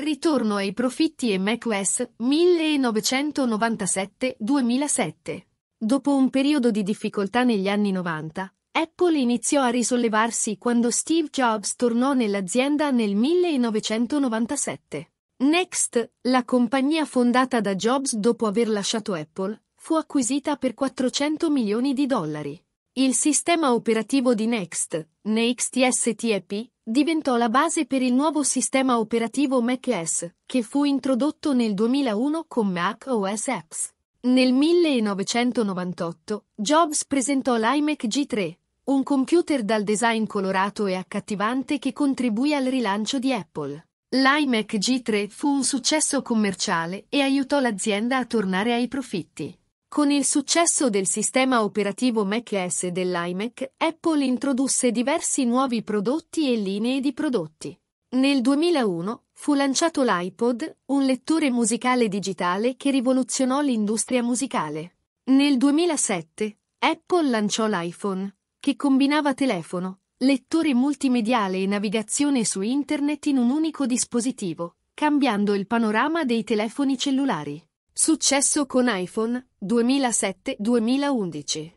Ritorno ai profitti e macOS 1997-2007. Dopo un periodo di difficoltà negli anni 90, Apple iniziò a risollevarsi quando Steve Jobs tornò nell'azienda nel 1997. Next, la compagnia fondata da Jobs dopo aver lasciato Apple, fu acquisita per 400 milioni di dollari. Il sistema operativo di Next, NXTSTEP, diventò la base per il nuovo sistema operativo Mac macOS, che fu introdotto nel 2001 con Mac OS X. Nel 1998, Jobs presentò l'iMac G3, un computer dal design colorato e accattivante che contribuì al rilancio di Apple. L'iMac G3 fu un successo commerciale e aiutò l'azienda a tornare ai profitti. Con il successo del sistema operativo macOS e dell'iMac, Apple introdusse diversi nuovi prodotti e linee di prodotti. Nel 2001 fu lanciato l'iPod, un lettore musicale digitale che rivoluzionò l'industria musicale. Nel 2007 Apple lanciò l'iPhone, che combinava telefono, lettore multimediale e navigazione su Internet in un unico dispositivo, cambiando il panorama dei telefoni cellulari. Successo con iPhone 2007-2011.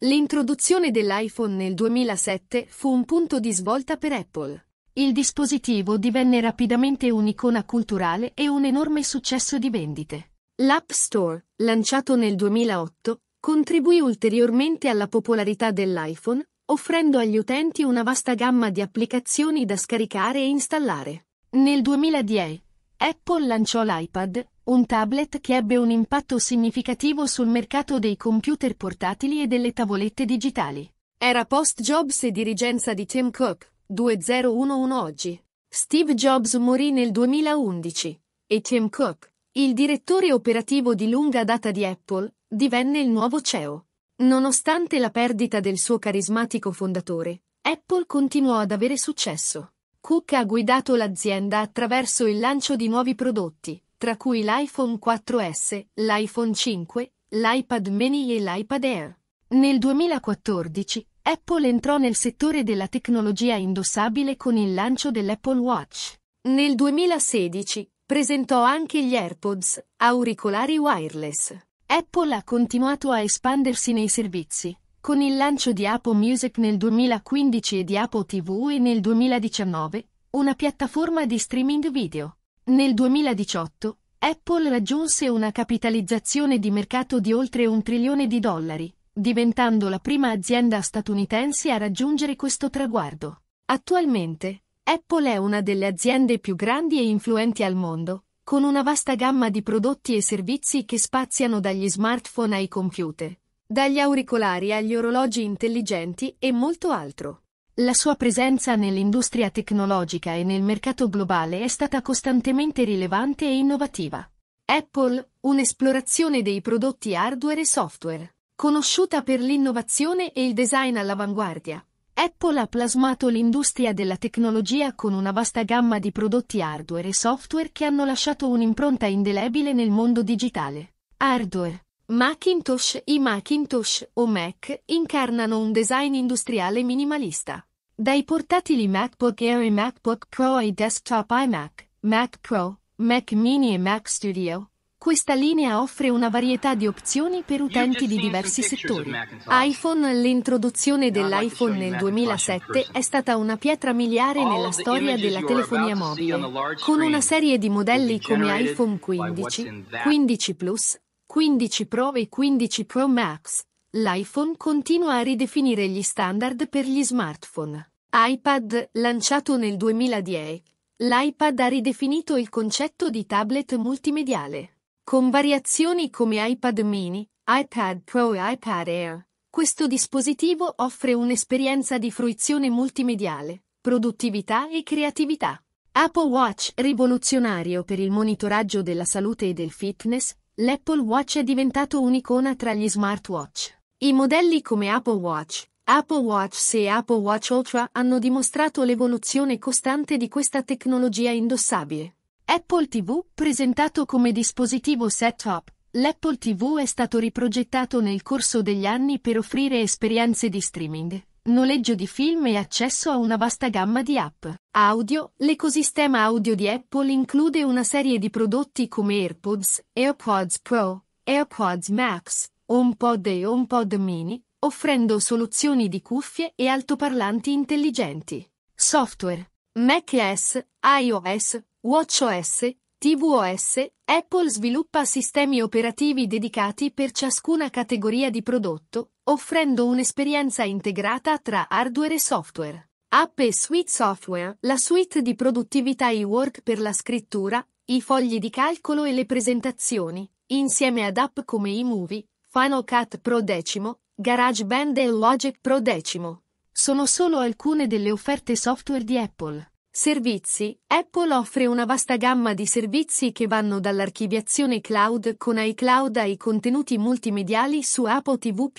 L'introduzione dell'iPhone nel 2007 fu un punto di svolta per Apple. Il dispositivo divenne rapidamente un'icona culturale e un enorme successo di vendite. L'App Store, lanciato nel 2008, contribuì ulteriormente alla popolarità dell'iPhone, offrendo agli utenti una vasta gamma di applicazioni da scaricare e installare. Nel 2010, Apple lanciò l'iPad, un tablet che ebbe un impatto significativo sul mercato dei computer portatili e delle tavolette digitali. Era post-Jobs e dirigenza di Tim Cook, 2011 oggi. Steve Jobs morì nel 2011 e Tim Cook, il direttore operativo di lunga data di Apple, divenne il nuovo CEO. Nonostante la perdita del suo carismatico fondatore, Apple continuò ad avere successo. Cook ha guidato l'azienda attraverso il lancio di nuovi prodotti, tra cui l'iPhone 4S, l'iPhone 5, l'iPad mini e l'iPad Air. Nel 2014, Apple entrò nel settore della tecnologia indossabile con il lancio dell'Apple Watch. Nel 2016, presentò anche gli AirPods, auricolari wireless. Apple ha continuato a espandersi nei servizi. Con il lancio di Apple Music nel 2015 e di Apple TV e nel 2019, una piattaforma di streaming video. Nel 2018, Apple raggiunse una capitalizzazione di mercato di oltre un trilione di dollari, diventando la prima azienda statunitense a raggiungere questo traguardo. Attualmente, Apple è una delle aziende più grandi e influenti al mondo, con una vasta gamma di prodotti e servizi che spaziano dagli smartphone ai computer dagli auricolari agli orologi intelligenti e molto altro. La sua presenza nell'industria tecnologica e nel mercato globale è stata costantemente rilevante e innovativa. Apple, un'esplorazione dei prodotti hardware e software, conosciuta per l'innovazione e il design all'avanguardia. Apple ha plasmato l'industria della tecnologia con una vasta gamma di prodotti hardware e software che hanno lasciato un'impronta indelebile nel mondo digitale. Hardware Macintosh I Macintosh o Mac incarnano un design industriale minimalista. Dai portatili MacBook Air e MacBook Pro ai desktop iMac, Mac Pro, Mac Mini e Mac Studio, questa linea offre una varietà di opzioni per utenti di diversi settori. iPhone L'introduzione dell'iPhone nel 2007 è stata una pietra miliare nella storia della telefonia mobile, con una serie di modelli come iPhone 15, 15 Plus, 15 Pro e 15 Pro Max, l'iPhone continua a ridefinire gli standard per gli smartphone. iPad, lanciato nel 2010, l'iPad ha ridefinito il concetto di tablet multimediale. Con variazioni come iPad mini, iPad Pro e iPad Air, questo dispositivo offre un'esperienza di fruizione multimediale, produttività e creatività. Apple Watch rivoluzionario per il monitoraggio della salute e del fitness, L'Apple Watch è diventato un'icona tra gli smartwatch. I modelli come Apple Watch, Apple Watch 6 e Apple Watch Ultra hanno dimostrato l'evoluzione costante di questa tecnologia indossabile. Apple TV, presentato come dispositivo set-top, l'Apple TV è stato riprogettato nel corso degli anni per offrire esperienze di streaming noleggio di film e accesso a una vasta gamma di app. Audio L'ecosistema audio di Apple include una serie di prodotti come AirPods, AirPods Pro, AirPods Max, HomePod e HomePod Mini, offrendo soluzioni di cuffie e altoparlanti intelligenti. Software Mac macOS, iOS, WatchOS, tvOS, Apple sviluppa sistemi operativi dedicati per ciascuna categoria di prodotto, offrendo un'esperienza integrata tra hardware e software. App e Suite Software, la suite di produttività e work per la scrittura, i fogli di calcolo e le presentazioni, insieme ad app come iMovie, Final Cut Pro Decimo, GarageBand e Logic Pro Decimo. Sono solo alcune delle offerte software di Apple. Servizi. Apple offre una vasta gamma di servizi che vanno dall'archiviazione cloud con iCloud ai contenuti multimediali su Apple TV+,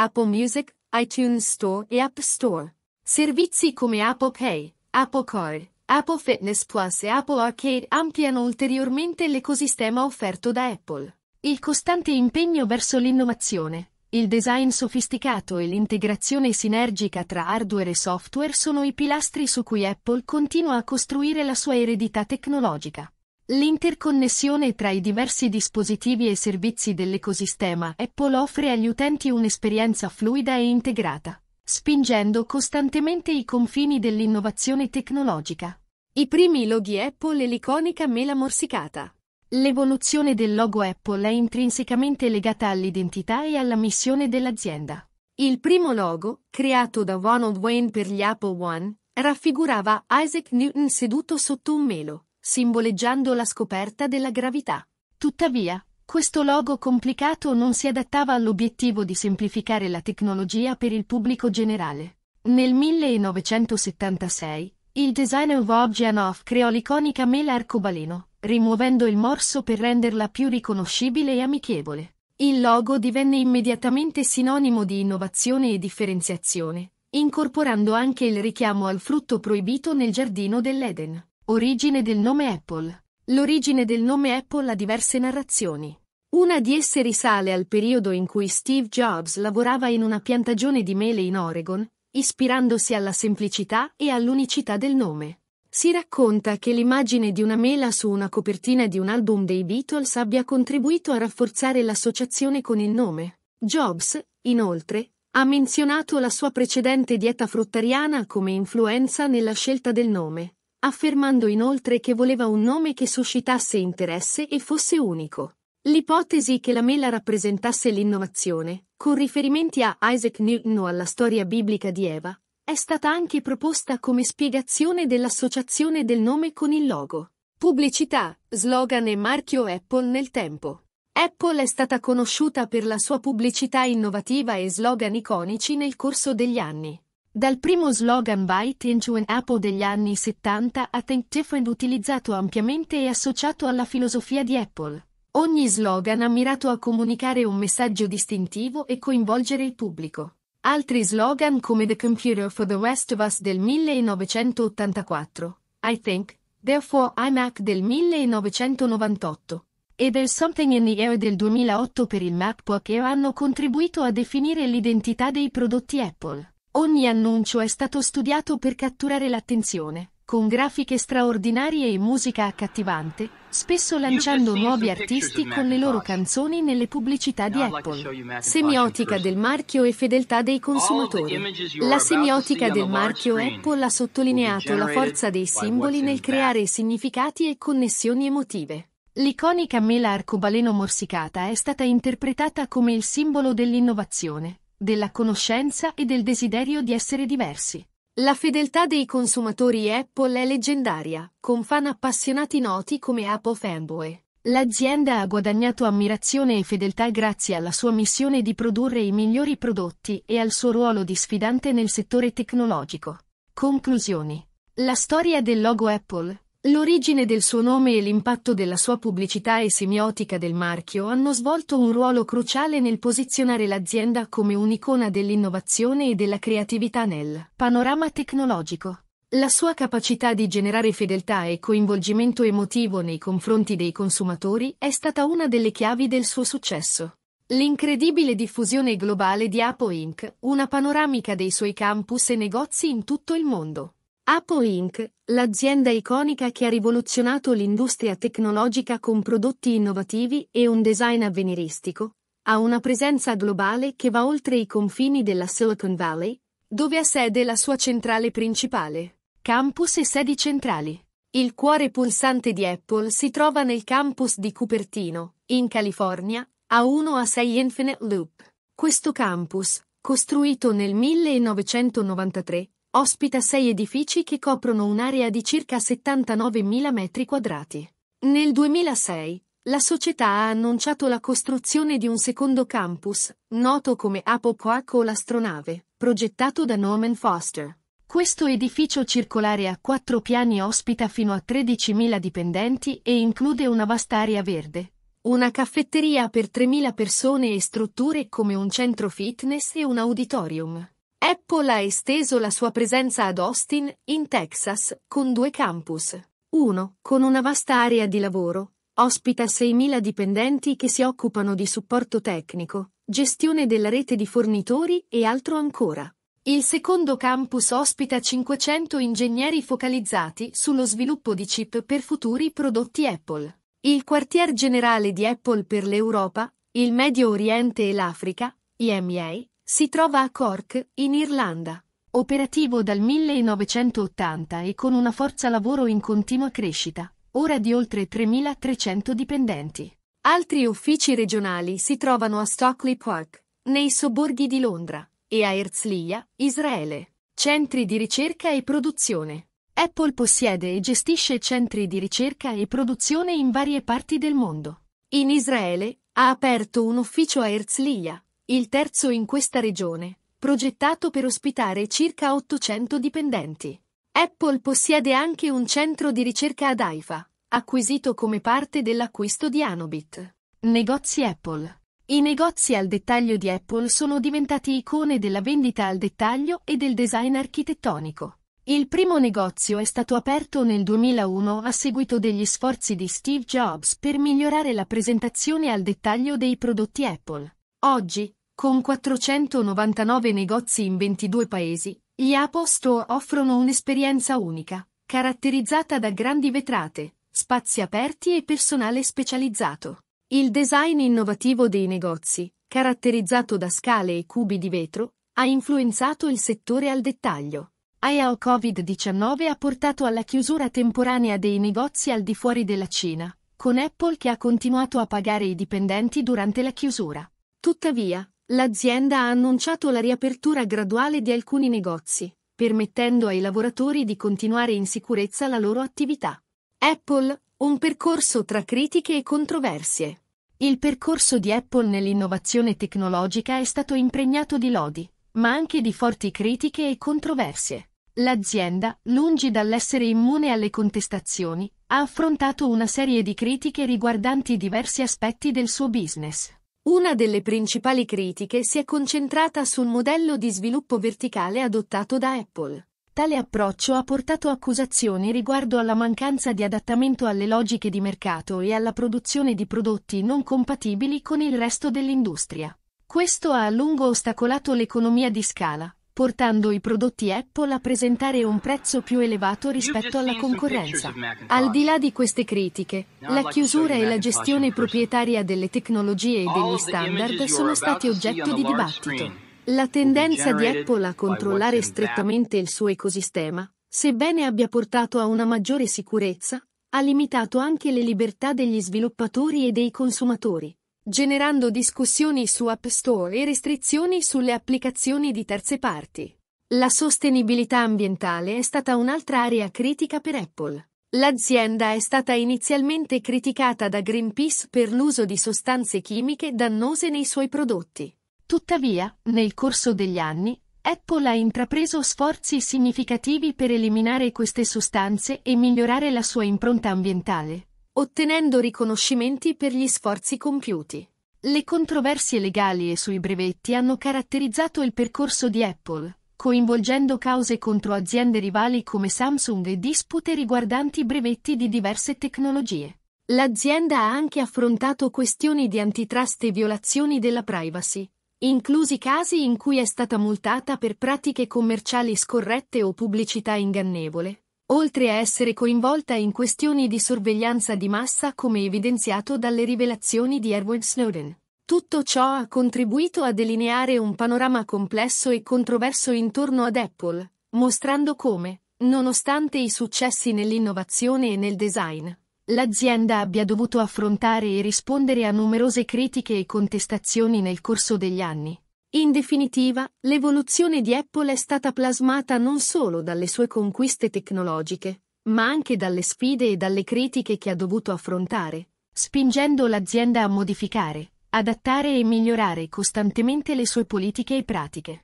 Apple Music, iTunes Store e App Store. Servizi come Apple Pay, Apple Card, Apple Fitness Plus e Apple Arcade ampliano ulteriormente l'ecosistema offerto da Apple. Il costante impegno verso l'innovazione, il design sofisticato e l'integrazione sinergica tra hardware e software sono i pilastri su cui Apple continua a costruire la sua eredità tecnologica. L'interconnessione tra i diversi dispositivi e servizi dell'ecosistema Apple offre agli utenti un'esperienza fluida e integrata, spingendo costantemente i confini dell'innovazione tecnologica. I primi loghi Apple e l'iconica mela morsicata. L'evoluzione del logo Apple è intrinsecamente legata all'identità e alla missione dell'azienda. Il primo logo, creato da Ronald Wayne per gli Apple One, raffigurava Isaac Newton seduto sotto un melo simboleggiando la scoperta della gravità. Tuttavia, questo logo complicato non si adattava all'obiettivo di semplificare la tecnologia per il pubblico generale. Nel 1976, il designer Wojcianoff creò l'iconica mela arcobaleno, rimuovendo il morso per renderla più riconoscibile e amichevole. Il logo divenne immediatamente sinonimo di innovazione e differenziazione, incorporando anche il richiamo al frutto proibito nel giardino dell'Eden. Origine del nome Apple. L'origine del nome Apple ha diverse narrazioni. Una di esse risale al periodo in cui Steve Jobs lavorava in una piantagione di mele in Oregon, ispirandosi alla semplicità e all'unicità del nome. Si racconta che l'immagine di una mela su una copertina di un album dei Beatles abbia contribuito a rafforzare l'associazione con il nome. Jobs, inoltre, ha menzionato la sua precedente dieta fruttariana come influenza nella scelta del nome affermando inoltre che voleva un nome che suscitasse interesse e fosse unico. L'ipotesi che la mela rappresentasse l'innovazione, con riferimenti a Isaac Newton o alla storia biblica di Eva, è stata anche proposta come spiegazione dell'associazione del nome con il logo. Pubblicità, slogan e marchio Apple nel tempo. Apple è stata conosciuta per la sua pubblicità innovativa e slogan iconici nel corso degli anni. Dal primo slogan Bite into an Apple degli anni 70 a Think Different utilizzato ampiamente e associato alla filosofia di Apple. Ogni slogan ha mirato a comunicare un messaggio distintivo e coinvolgere il pubblico. Altri slogan come The Computer for the Rest of Us del 1984, I Think, Therefore iMac del 1998 e There's Something in the Air del 2008 per il MacBook Air hanno contribuito a definire l'identità dei prodotti Apple. Ogni annuncio è stato studiato per catturare l'attenzione, con grafiche straordinarie e musica accattivante, spesso lanciando nuovi artisti con le loro canzoni nelle pubblicità di Apple. Semiotica del marchio e fedeltà dei consumatori. La semiotica del marchio Apple ha sottolineato la forza dei simboli nel creare significati e connessioni emotive. L'iconica mela arcobaleno morsicata è stata interpretata come il simbolo dell'innovazione, della conoscenza e del desiderio di essere diversi. La fedeltà dei consumatori Apple è leggendaria, con fan appassionati noti come Apple Fanboy. L'azienda ha guadagnato ammirazione e fedeltà grazie alla sua missione di produrre i migliori prodotti e al suo ruolo di sfidante nel settore tecnologico. Conclusioni. La storia del logo Apple, L'origine del suo nome e l'impatto della sua pubblicità e semiotica del marchio hanno svolto un ruolo cruciale nel posizionare l'azienda come un'icona dell'innovazione e della creatività nel panorama tecnologico. La sua capacità di generare fedeltà e coinvolgimento emotivo nei confronti dei consumatori è stata una delle chiavi del suo successo. L'incredibile diffusione globale di Apo Inc., una panoramica dei suoi campus e negozi in tutto il mondo. Apo Inc., l'azienda iconica che ha rivoluzionato l'industria tecnologica con prodotti innovativi e un design avveniristico, ha una presenza globale che va oltre i confini della Silicon Valley, dove ha sede la sua centrale principale, campus e sedi centrali. Il cuore pulsante di Apple si trova nel campus di Cupertino, in California, a 1 a 6 Infinite Loop. Questo campus, costruito nel 1993, Ospita sei edifici che coprono un'area di circa 79.000 metri quadrati. Nel 2006, la società ha annunciato la costruzione di un secondo campus, noto come Apoquac o l'astronave, progettato da Norman Foster. Questo edificio circolare a quattro piani ospita fino a 13.000 dipendenti e include una vasta area verde, una caffetteria per 3.000 persone e strutture come un centro fitness e un auditorium. Apple ha esteso la sua presenza ad Austin, in Texas, con due campus. Uno, con una vasta area di lavoro, ospita 6.000 dipendenti che si occupano di supporto tecnico, gestione della rete di fornitori e altro ancora. Il secondo campus ospita 500 ingegneri focalizzati sullo sviluppo di chip per futuri prodotti Apple. Il quartier generale di Apple per l'Europa, il Medio Oriente e l'Africa, IMEA, si trova a Cork, in Irlanda. Operativo dal 1980 e con una forza lavoro in continua crescita, ora di oltre 3.300 dipendenti. Altri uffici regionali si trovano a Stockley Park, nei sobborghi di Londra, e a Herzliya, Israele. Centri di ricerca e produzione. Apple possiede e gestisce centri di ricerca e produzione in varie parti del mondo. In Israele ha aperto un ufficio a Herzliya, il terzo in questa regione, progettato per ospitare circa 800 dipendenti. Apple possiede anche un centro di ricerca ad Haifa, acquisito come parte dell'acquisto di Anobit. Negozi Apple. I negozi al dettaglio di Apple sono diventati icone della vendita al dettaglio e del design architettonico. Il primo negozio è stato aperto nel 2001 a seguito degli sforzi di Steve Jobs per migliorare la presentazione al dettaglio dei prodotti Apple. Oggi, con 499 negozi in 22 paesi, gli Apo Store offrono un'esperienza unica, caratterizzata da grandi vetrate, spazi aperti e personale specializzato. Il design innovativo dei negozi, caratterizzato da scale e cubi di vetro, ha influenzato il settore al dettaglio. AEAO Covid-19 ha portato alla chiusura temporanea dei negozi al di fuori della Cina, con Apple che ha continuato a pagare i dipendenti durante la chiusura. Tuttavia, L'azienda ha annunciato la riapertura graduale di alcuni negozi, permettendo ai lavoratori di continuare in sicurezza la loro attività. Apple, un percorso tra critiche e controversie. Il percorso di Apple nell'innovazione tecnologica è stato impregnato di lodi, ma anche di forti critiche e controversie. L'azienda, lungi dall'essere immune alle contestazioni, ha affrontato una serie di critiche riguardanti diversi aspetti del suo business. Una delle principali critiche si è concentrata sul modello di sviluppo verticale adottato da Apple. Tale approccio ha portato accusazioni riguardo alla mancanza di adattamento alle logiche di mercato e alla produzione di prodotti non compatibili con il resto dell'industria. Questo ha a lungo ostacolato l'economia di scala, portando i prodotti Apple a presentare un prezzo più elevato rispetto alla concorrenza. Al di là di queste critiche, la chiusura e la gestione proprietaria delle tecnologie e degli standard sono stati oggetto di dibattito. La tendenza di Apple a controllare strettamente il suo ecosistema, sebbene abbia portato a una maggiore sicurezza, ha limitato anche le libertà degli sviluppatori e dei consumatori generando discussioni su App Store e restrizioni sulle applicazioni di terze parti. La sostenibilità ambientale è stata un'altra area critica per Apple. L'azienda è stata inizialmente criticata da Greenpeace per l'uso di sostanze chimiche dannose nei suoi prodotti. Tuttavia, nel corso degli anni, Apple ha intrapreso sforzi significativi per eliminare queste sostanze e migliorare la sua impronta ambientale ottenendo riconoscimenti per gli sforzi compiuti. Le controversie legali e sui brevetti hanno caratterizzato il percorso di Apple, coinvolgendo cause contro aziende rivali come Samsung e dispute riguardanti brevetti di diverse tecnologie. L'azienda ha anche affrontato questioni di antitrust e violazioni della privacy, inclusi casi in cui è stata multata per pratiche commerciali scorrette o pubblicità ingannevole, oltre a essere coinvolta in questioni di sorveglianza di massa come evidenziato dalle rivelazioni di Edward Snowden. Tutto ciò ha contribuito a delineare un panorama complesso e controverso intorno ad Apple, mostrando come, nonostante i successi nell'innovazione e nel design, l'azienda abbia dovuto affrontare e rispondere a numerose critiche e contestazioni nel corso degli anni. In definitiva, l'evoluzione di Apple è stata plasmata non solo dalle sue conquiste tecnologiche, ma anche dalle sfide e dalle critiche che ha dovuto affrontare, spingendo l'azienda a modificare, adattare e migliorare costantemente le sue politiche e pratiche.